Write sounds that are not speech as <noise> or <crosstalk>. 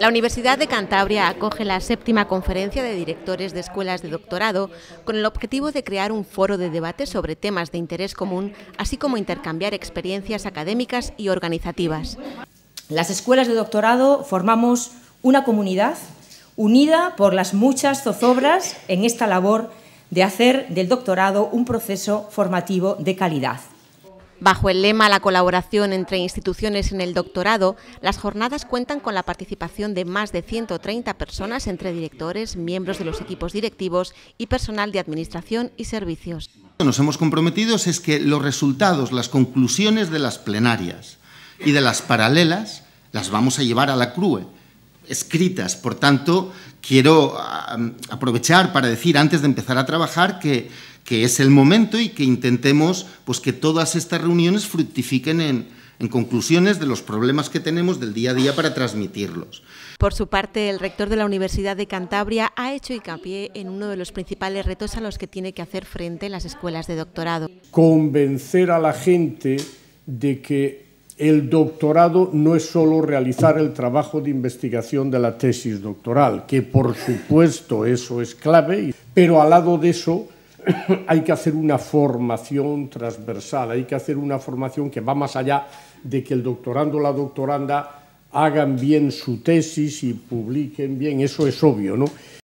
La Universidad de Cantabria acoge la séptima conferencia de directores de escuelas de doctorado con el objetivo de crear un foro de debate sobre temas de interés común, así como intercambiar experiencias académicas y organizativas. Las escuelas de doctorado formamos una comunidad unida por las muchas zozobras en esta labor de hacer del doctorado un proceso formativo de calidad. Bajo el lema La colaboración entre instituciones en el doctorado, las jornadas cuentan con la participación de más de 130 personas entre directores, miembros de los equipos directivos y personal de administración y servicios. nos hemos comprometido es que los resultados, las conclusiones de las plenarias y de las paralelas las vamos a llevar a la CRUE, escritas. Por tanto, quiero ah, aprovechar para decir antes de empezar a trabajar que que es el momento y que intentemos pues, que todas estas reuniones fructifiquen en, en conclusiones de los problemas que tenemos del día a día para transmitirlos. Por su parte, el rector de la Universidad de Cantabria ha hecho hincapié en uno de los principales retos a los que tiene que hacer frente las escuelas de doctorado. Convencer a la gente de que el doctorado no es solo realizar el trabajo de investigación de la tesis doctoral, que por supuesto eso es clave, pero al lado de eso <coughs> hay que hacer una formación transversal, hay que hacer una formación que va más allá de que el doctorando o la doctoranda hagan bien su tesis y publiquen bien, eso es obvio, ¿no?